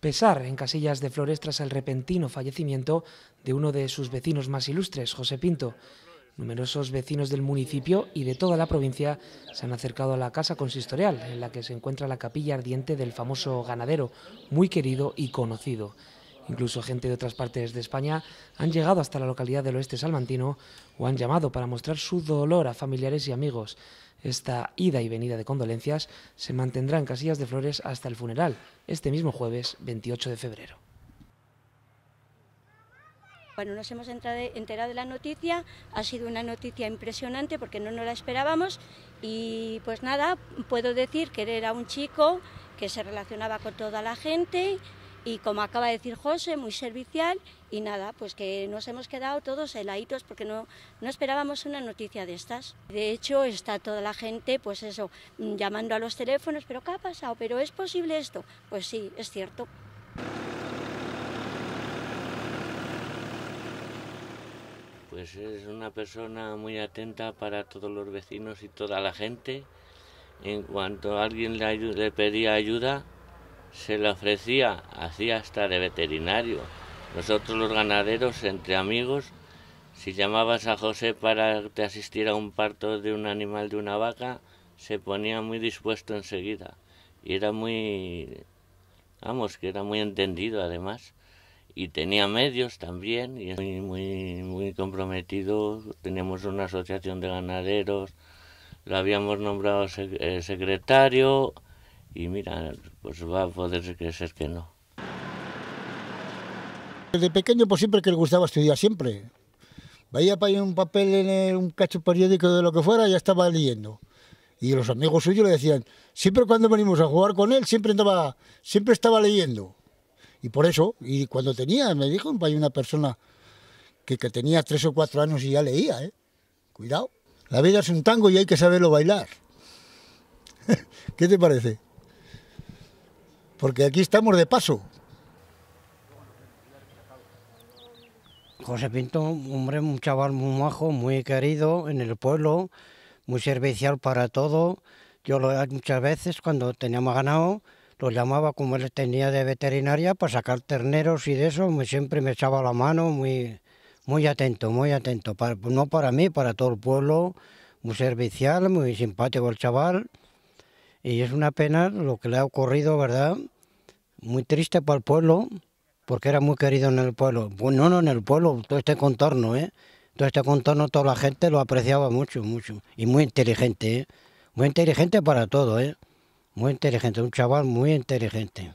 pesar en Casillas de Flores tras el repentino fallecimiento de uno de sus vecinos más ilustres, José Pinto. Numerosos vecinos del municipio y de toda la provincia se han acercado a la casa consistorial, en la que se encuentra la capilla ardiente del famoso ganadero, muy querido y conocido. Incluso gente de otras partes de España han llegado hasta la localidad del oeste salmantino o han llamado para mostrar su dolor a familiares y amigos. Esta ida y venida de condolencias se mantendrá en Casillas de Flores hasta el funeral, este mismo jueves 28 de febrero. Bueno, nos hemos enterado de la noticia, ha sido una noticia impresionante porque no nos la esperábamos y pues nada, puedo decir que era un chico que se relacionaba con toda la gente, y como acaba de decir José, muy servicial y nada, pues que nos hemos quedado todos heladitos porque no, esperábamos una noticia de estas. De hecho, está toda la gente, pues eso, mm, llamando a los teléfonos, pero ¿qué ha pasado? ¿Pero es posible esto? Pues sí, es cierto. Pues es una persona muy atenta para todos los vecinos y toda la gente. En cuanto alguien le pedía ayuda, se le ofrecía, hacía hasta de veterinario. Nosotros los ganaderos, entre amigos, si llamabas a José para que te asistiera a un parto de un animal de una vaca, se ponía muy dispuesto enseguida. Y era muy, vamos, que era muy entendido además. Y tenía medios también, y muy, muy, muy comprometido. Teníamos una asociación de ganaderos, lo habíamos nombrado eh, secretario, y mira, pues va a poder crecer que no. Desde pequeño pues siempre que le gustaba estudiar, siempre. ...vaya para ir un papel en un cacho periódico de lo que fuera, ya estaba leyendo. Y los amigos suyos le decían, siempre cuando venimos a jugar con él, siempre estaba, siempre estaba leyendo. Y por eso, y cuando tenía, me dijo un una persona que, que tenía tres o cuatro años y ya leía, ¿eh? Cuidado. La vida es un tango y hay que saberlo bailar. ¿Qué te parece? porque aquí estamos de paso. José Pinto, hombre, un chaval muy majo, muy querido en el pueblo, muy servicial para todo. Yo lo, muchas veces cuando teníamos ganado, lo llamaba como él tenía de veterinaria para sacar terneros y de eso, siempre me echaba la mano, muy, muy atento, muy atento, no para mí, para todo el pueblo, muy servicial, muy simpático el chaval. Y es una pena lo que le ha ocurrido, ¿verdad? Muy triste para el pueblo, porque era muy querido en el pueblo. Bueno, pues no en el pueblo, todo este contorno, ¿eh? Todo este contorno, toda la gente lo apreciaba mucho, mucho. Y muy inteligente, ¿eh? Muy inteligente para todo, ¿eh? Muy inteligente, un chaval muy inteligente.